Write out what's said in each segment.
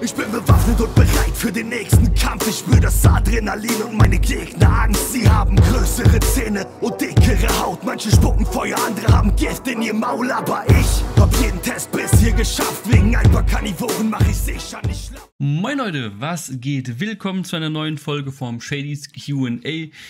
Ich bin bewaffnet und bereit für den nächsten Kampf. Ich spür das Adrenalin und meine Gegner Angst. Sie haben größere Zähne und dickere Haut. Manche spucken Feuer, andere haben Gift in ihr Maul, aber ich jeden Test bis hier geschafft. Wegen ein paar Karnivoren mache ich sicher nicht schlapp. Moin Leute, was geht? Willkommen zu einer neuen Folge vom Shadys QA.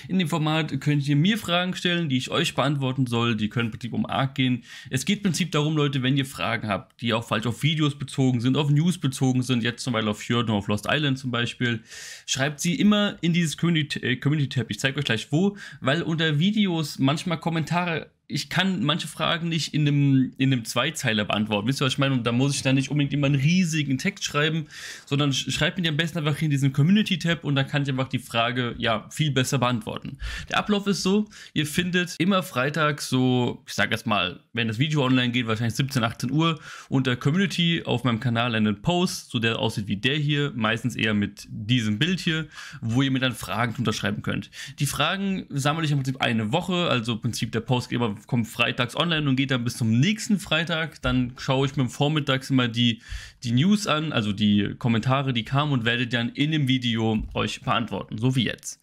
In dem Format könnt ihr mir Fragen stellen, die ich euch beantworten soll. Die können im Prinzip um Arc gehen. Es geht im Prinzip darum, Leute, wenn ihr Fragen habt, die auch falsch auf Videos bezogen sind, auf News bezogen sind, jetzt zum Beispiel auf Fjord und auf Lost Island zum Beispiel, schreibt sie immer in dieses äh, Community-Tab. Ich zeige euch gleich wo, weil unter Videos manchmal Kommentare ich kann manche Fragen nicht in einem, in einem Zweizeiler beantworten. Wisst ihr, was ich meine? Und da muss ich dann nicht unbedingt immer einen riesigen Text schreiben, sondern schreibt mir die am besten einfach in diesen Community-Tab und dann kann ich einfach die Frage ja viel besser beantworten. Der Ablauf ist so, ihr findet immer Freitag so, ich sag erst mal, wenn das Video online geht, wahrscheinlich 17, 18 Uhr, unter Community auf meinem Kanal einen Post, so der aussieht wie der hier, meistens eher mit diesem Bild hier, wo ihr mir dann Fragen unterschreiben könnt. Die Fragen sammle ich im Prinzip eine Woche, also im Prinzip der Post geht immer kommt freitags online und geht dann bis zum nächsten Freitag. Dann schaue ich mir vormittags immer die, die News an, also die Kommentare, die kamen und werde dann in dem Video euch beantworten, so wie jetzt.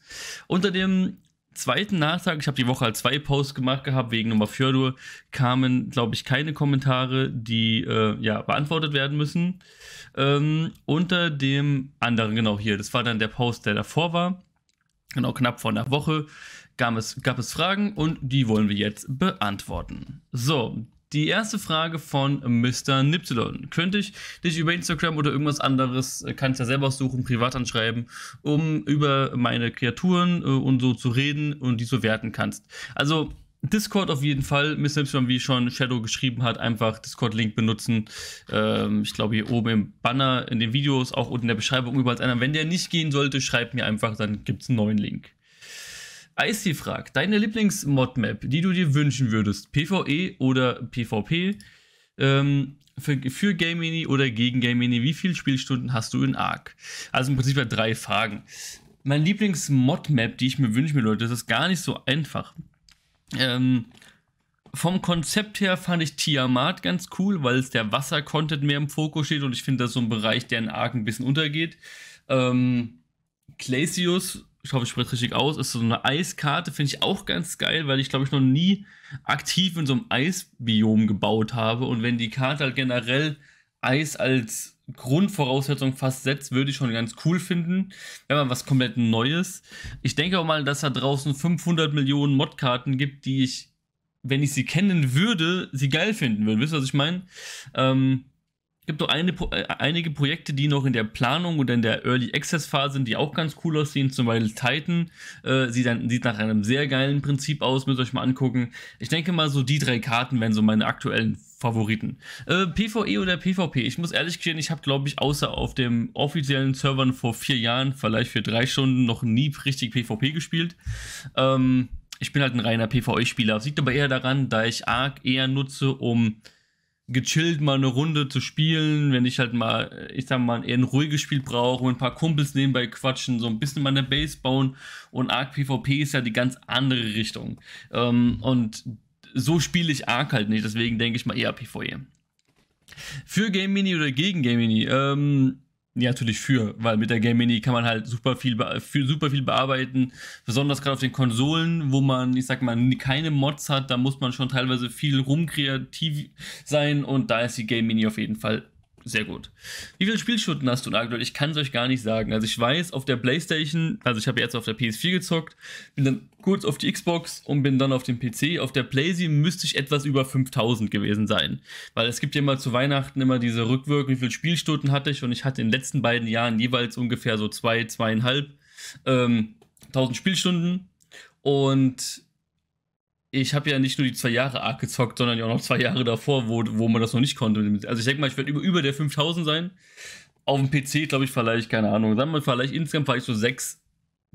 Unter dem zweiten Nachtrag, ich habe die Woche halt zwei Posts gemacht gehabt, wegen Nummer Fjordur, kamen, glaube ich, keine Kommentare, die äh, ja, beantwortet werden müssen. Ähm, unter dem anderen, genau hier, das war dann der Post, der davor war, genau knapp vor einer Woche, gab es, gab es Fragen und die wollen wir jetzt beantworten. So, die erste Frage von Mr. Nipsilon. Könnte ich dich über Instagram oder irgendwas anderes, äh, kannst ja selber suchen, privat anschreiben, um über meine Kreaturen äh, und so zu reden und die so werten kannst? Also, Discord auf jeden Fall. Mr. Nipsilon, wie schon Shadow geschrieben hat, einfach Discord-Link benutzen. Ähm, ich glaube, hier oben im Banner, in den Videos, auch unten in der Beschreibung, überall einer. Wenn der nicht gehen sollte, schreibt mir einfach, dann gibt es einen neuen Link. Icy fragt, deine Lieblings-Mod-Map, die du dir wünschen würdest, PvE oder PvP, ähm, für, für Mini oder gegen Game Mini, wie viele Spielstunden hast du in ARK? Also im Prinzip drei Fragen. Mein Lieblings-Mod-Map, die ich mir wünsche, mir Leute, das ist gar nicht so einfach. Ähm, vom Konzept her fand ich Tiamat ganz cool, weil es der Wasser-Content mehr im Fokus steht und ich finde, das so ein Bereich, der in ARK ein bisschen untergeht. Ähm, Glacius ich hoffe, ich spreche richtig aus, ist so eine Eiskarte, finde ich auch ganz geil, weil ich glaube ich noch nie aktiv in so einem Eisbiom gebaut habe. Und wenn die Karte halt generell Eis als Grundvoraussetzung fast setzt, würde ich schon ganz cool finden, wenn man was komplett Neues. Ich denke auch mal, dass da draußen 500 Millionen Modkarten gibt, die ich, wenn ich sie kennen würde, sie geil finden würde. Wisst ihr, was ich meine? Ähm, gibt noch eine, äh, einige Projekte, die noch in der Planung oder in der Early Access Phase sind, die auch ganz cool aussehen. Zum Beispiel Titan äh, sieht, ein, sieht nach einem sehr geilen Prinzip aus. Müsst ihr euch mal angucken. Ich denke mal, so die drei Karten wären so meine aktuellen Favoriten. Äh, PvE oder PvP? Ich muss ehrlich gestehen, ich habe, glaube ich, außer auf dem offiziellen Servern vor vier Jahren, vielleicht für drei Stunden, noch nie richtig PvP gespielt. Ähm, ich bin halt ein reiner PvE-Spieler. Sieht aber eher daran, da ich Arc eher nutze, um gechillt mal eine Runde zu spielen, wenn ich halt mal, äh, ich sag mal, eher ein ruhiges Spiel brauche, mit ein paar Kumpels nebenbei quatschen, so ein bisschen meine Base bauen und Ark PvP ist ja die ganz andere Richtung. Ähm, und so spiele ich Ark halt nicht, deswegen denke ich mal eher PvE. Für Game Mini oder gegen Game Mini? Ähm, ja, natürlich für, weil mit der Game Mini kann man halt super viel, super viel bearbeiten. Besonders gerade auf den Konsolen, wo man, ich sag mal, keine Mods hat, da muss man schon teilweise viel rumkreativ sein und da ist die Game Mini auf jeden Fall sehr gut. Wie viele Spielstunden hast du aktuell? Ich kann es euch gar nicht sagen. Also ich weiß, auf der Playstation, also ich habe jetzt auf der PS4 gezockt, bin dann kurz auf die Xbox und bin dann auf dem PC. Auf der Playstation müsste ich etwas über 5000 gewesen sein. Weil es gibt ja immer zu Weihnachten immer diese Rückwirkung, wie viele Spielstunden hatte ich und ich hatte in den letzten beiden Jahren jeweils ungefähr so zwei, zweieinhalb ähm, 1000 Spielstunden. Und ich habe ja nicht nur die zwei Jahre Arc gezockt, sondern ja auch noch zwei Jahre davor, wo, wo man das noch nicht konnte. Also ich denke mal, ich werde über, über der 5000 sein. Auf dem PC, glaube ich, vielleicht, keine Ahnung, sagen wir vielleicht insgesamt vielleicht so 6000,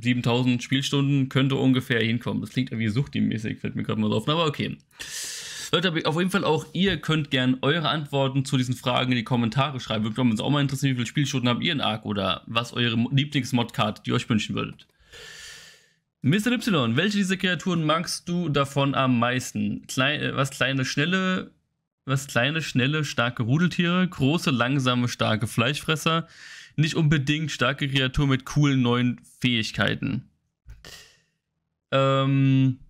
7000 Spielstunden könnte ungefähr hinkommen. Das klingt irgendwie suchtimäßig, fällt mir gerade mal so auf. Aber okay. Leute, auf jeden Fall auch ihr könnt gerne eure Antworten zu diesen Fragen in die Kommentare schreiben. Würde mich auch mal interessieren, wie viele Spielstunden habt ihr in Arc oder was eure Lieblingsmodcard, die ihr euch wünschen würdet. Mr. Y, welche dieser Kreaturen magst du davon am meisten? Kleine, äh, was kleine, schnelle, was kleine, schnelle, starke Rudeltiere, große, langsame, starke Fleischfresser, nicht unbedingt starke Kreaturen mit coolen neuen Fähigkeiten. Ähm,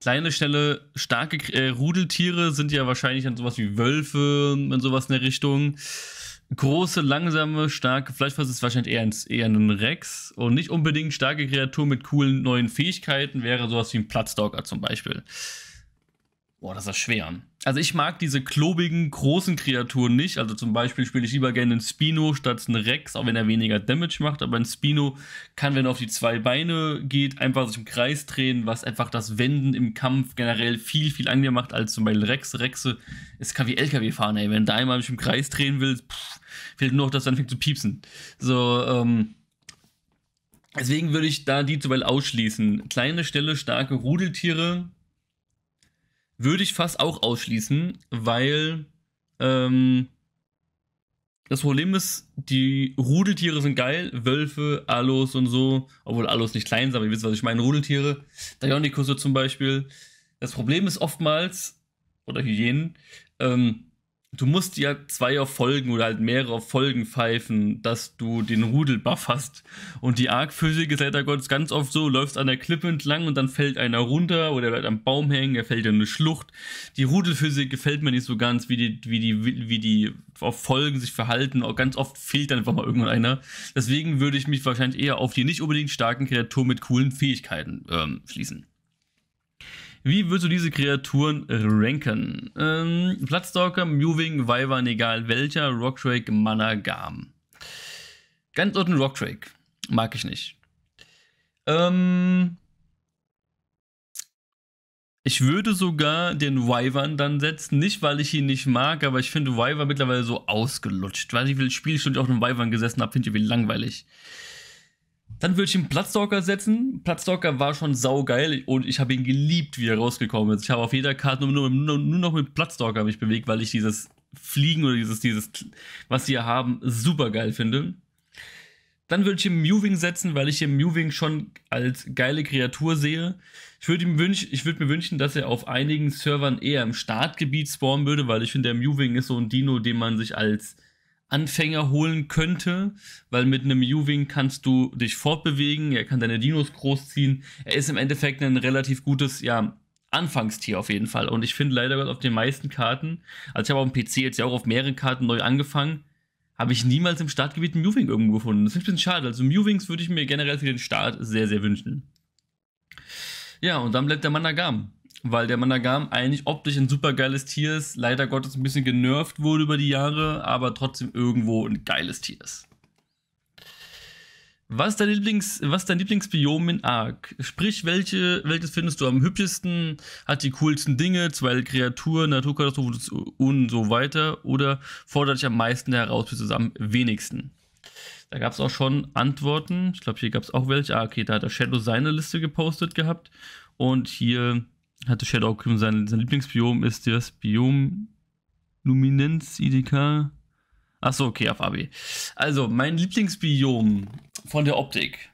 kleine, schnelle, starke äh, Rudeltiere sind ja wahrscheinlich dann sowas wie Wölfe und sowas in der Richtung große, langsame, starke, vielleicht ist wahrscheinlich eher ein, eher ein Rex und nicht unbedingt starke Kreatur mit coolen neuen Fähigkeiten wäre sowas wie ein Platzdogger zum Beispiel. Boah, das ist schwer. Also ich mag diese klobigen, großen Kreaturen nicht. Also zum Beispiel spiele ich lieber gerne einen Spino statt einen Rex, auch wenn er weniger Damage macht. Aber ein Spino kann, wenn er auf die zwei Beine geht, einfach sich im Kreis drehen, was einfach das Wenden im Kampf generell viel, viel angenehmer macht als zum Beispiel Rex. Rexe ist kann wie LKW fahren, ey. Wenn da einmal mich im Kreis drehen will, pff, fehlt nur noch, dass er anfängt zu piepsen. So, ähm... Deswegen würde ich da die zum Beispiel ausschließen. Kleine, schnelle, starke Rudeltiere würde ich fast auch ausschließen, weil ähm, das Problem ist, die Rudeltiere sind geil, Wölfe, Alos und so, obwohl Alos nicht klein sind, aber ihr wisst, was ich meine, Rudeltiere, Dionikusse zum Beispiel. Das Problem ist oftmals, oder Hyänen, ähm, du musst ja zweier Folgen oder halt mehrere Folgen pfeifen, dass du den Rudelbuff hast. Und die arc ist leider Gottes ganz oft so, läufst an der Klippe entlang und dann fällt einer runter oder bleibt am Baum hängen, er fällt in eine Schlucht. Die Rudelphysik gefällt mir nicht so ganz, wie die, wie die, wie die auf Folgen sich verhalten. Auch ganz oft fehlt dann einfach mal irgendwann einer. Deswegen würde ich mich wahrscheinlich eher auf die nicht unbedingt starken Kreaturen mit coolen Fähigkeiten ähm, schließen. Wie würdest du diese Kreaturen äh, ranken? Ähm, Platzstalker, Mewing, Wyvern, egal welcher, Rockdrake, Mana, Garm. Ganz unten Rockdrake. Mag ich nicht. Ähm, ich würde sogar den Wyvern dann setzen. Nicht, weil ich ihn nicht mag, aber ich finde Wyvern mittlerweile so ausgelutscht. weiß nicht, wie viele Spielstunden ich auch einem Wyvern gesessen habe, finde ich wie langweilig. Dann würde ich einen Platzstalker setzen. Platzstalker war schon saugeil und ich habe ihn geliebt, wie er rausgekommen ist. Ich habe auf jeder Karte nur, nur, nur noch mit Platzstalker mich bewegt, weil ich dieses Fliegen oder dieses, dieses was sie hier haben, super geil finde. Dann würde ich ihm Mewing setzen, weil ich hier Mewing schon als geile Kreatur sehe. Ich würde wünsch, würd mir wünschen, dass er auf einigen Servern eher im Startgebiet spawnen würde, weil ich finde, der Mewing ist so ein Dino, den man sich als Anfänger holen könnte, weil mit einem U-Wing kannst du dich fortbewegen, er kann deine Dinos großziehen. Er ist im Endeffekt ein relativ gutes, ja, Anfangstier auf jeden Fall. Und ich finde leider auf den meisten Karten, also ich habe auf dem PC jetzt ja auch auf mehreren Karten neu angefangen, habe ich niemals im Startgebiet einen Mewing irgendwo gefunden. Das ist ein bisschen schade. Also Mewings würde ich mir generell für den Start sehr, sehr wünschen. Ja, und dann bleibt der Managam weil der Mandagam eigentlich optisch ein super geiles Tier ist, leider Gottes ein bisschen genervt wurde über die Jahre, aber trotzdem irgendwo ein geiles Tier ist. Was ist dein, Lieblings, was dein Lieblingsbiom in Ark? Sprich, welche, welches findest du am hübschesten, hat die coolsten Dinge, zwei Kreaturen, Naturkatastrophen und so weiter oder fordert dich am meisten heraus, bis zusammen wenigsten? Da gab es auch schon Antworten. Ich glaube, hier gab es auch welche. Ah, okay, da hat der Shadow seine Liste gepostet gehabt. Und hier hatte Shadow auch geschrieben, sein, sein Lieblingsbiom ist das Biom Luminenz IDK. Achso, okay, auf AB. Also, mein Lieblingsbiom von der Optik.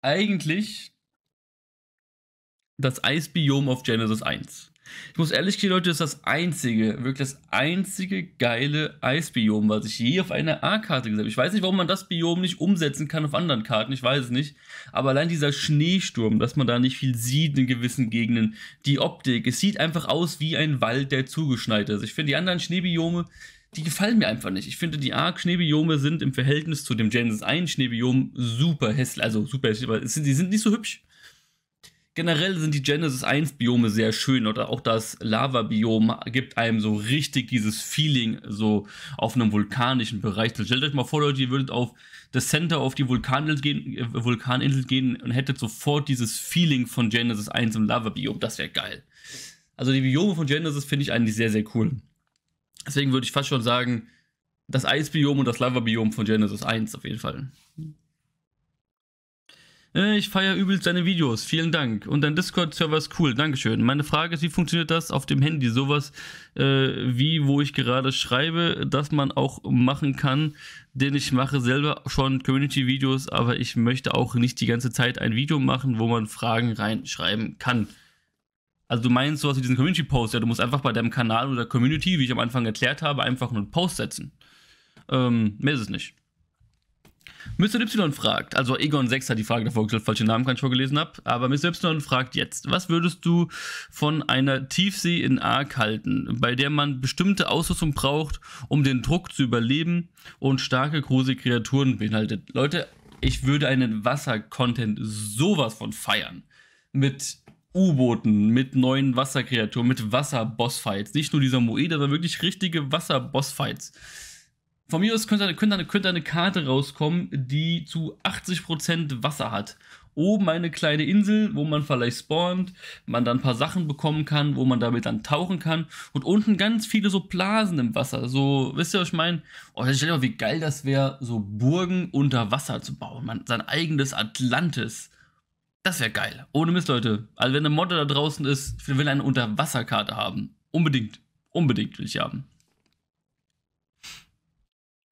Eigentlich das Eisbiom auf Genesis 1. Ich muss ehrlich gehen, Leute, das ist das einzige, wirklich das einzige geile Eisbiom, was ich je auf einer A-Karte gesehen habe. Ich weiß nicht, warum man das Biom nicht umsetzen kann auf anderen Karten, ich weiß es nicht. Aber allein dieser Schneesturm, dass man da nicht viel sieht in gewissen Gegenden, die Optik, es sieht einfach aus wie ein Wald, der zugeschneit ist. Ich finde die anderen Schneebiome, die gefallen mir einfach nicht. Ich finde, die Arc-Schneebiome sind im Verhältnis zu dem Genesis 1 Schneebiom super hässlich. Also super hässlich, aber sind, die sind nicht so hübsch. Generell sind die Genesis 1 Biome sehr schön oder auch das Lava Biom gibt einem so richtig dieses Feeling so auf einem vulkanischen Bereich. Stellt euch mal vor, Leute, ihr würdet auf das Center auf die Vulkaninsel gehen, äh, Vulkaninsel gehen und hättet sofort dieses Feeling von Genesis 1 im Lava Biom. Das wäre geil. Also die Biome von Genesis finde ich eigentlich sehr, sehr cool. Deswegen würde ich fast schon sagen, das Eisbiom und das Lava Biom von Genesis 1 auf jeden Fall. Äh, ich feiere übelst deine Videos, vielen Dank. Und dein Discord-Server ist cool, Dankeschön. Meine Frage ist, wie funktioniert das auf dem Handy? Sowas äh, wie, wo ich gerade schreibe, dass man auch machen kann, denn ich mache selber schon Community-Videos, aber ich möchte auch nicht die ganze Zeit ein Video machen, wo man Fragen reinschreiben kann. Also du meinst sowas wie diesen Community-Post, ja, du musst einfach bei deinem Kanal oder Community, wie ich am Anfang erklärt habe, einfach nur einen Post setzen. Ähm, mehr ist es nicht. Mr. Y fragt, also Egon 6 hat die Frage davor gestellt, falsche Namen kann ich vorgelesen habe, aber Mr. Y fragt jetzt, was würdest du von einer Tiefsee in Ark halten, bei der man bestimmte Ausrüstung braucht, um den Druck zu überleben und starke große Kreaturen beinhaltet? Leute, ich würde einen Wasser-Content sowas von feiern. Mit U-Booten, mit neuen Wasserkreaturen, mit wasser boss fights Nicht nur dieser Moeda, sondern wirklich richtige wasser boss fights von mir aus könnte, könnte, könnte eine Karte rauskommen, die zu 80% Wasser hat. Oben eine kleine Insel, wo man vielleicht spawnt, man dann ein paar Sachen bekommen kann, wo man damit dann tauchen kann. Und unten ganz viele so Blasen im Wasser. So, wisst ihr, was ich meine? Oh, stell dir mal, wie geil das wäre, so Burgen unter Wasser zu bauen. Man, sein eigenes Atlantis. Das wäre geil. Ohne Mist, Leute. Also, wenn eine Modder da draußen ist, ich will eine Unterwasserkarte haben. Unbedingt. Unbedingt will ich haben.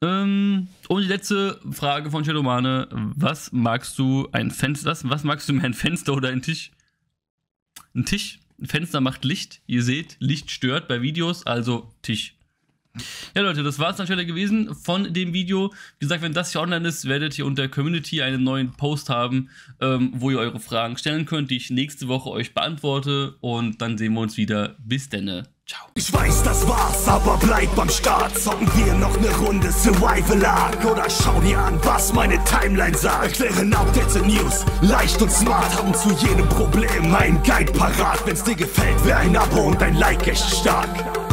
Ähm, und die letzte Frage von Shadowmane. Was magst du ein Fenster? Was, magst du mehr ein Fenster oder ein Tisch? Ein Tisch. Ein Fenster macht Licht. Ihr seht, Licht stört bei Videos, also Tisch. Ja, Leute, das war es natürlich gewesen von dem Video. Wie gesagt, wenn das hier online ist, werdet ihr unter Community einen neuen Post haben, ähm, wo ihr eure Fragen stellen könnt, die ich nächste Woche euch beantworte. Und dann sehen wir uns wieder. Bis denne. Ne? Ciao. Ich weiß, das war's, aber bleib beim Start. Zocken wir noch eine Runde Survival Arc. Oder schau dir an, was meine Timeline sagt. Erklären Updates in News, leicht und smart. Haben zu jedem Problem ein Guide parat. Wenn's dir gefällt, wäre ein Abo und ein Like echt stark.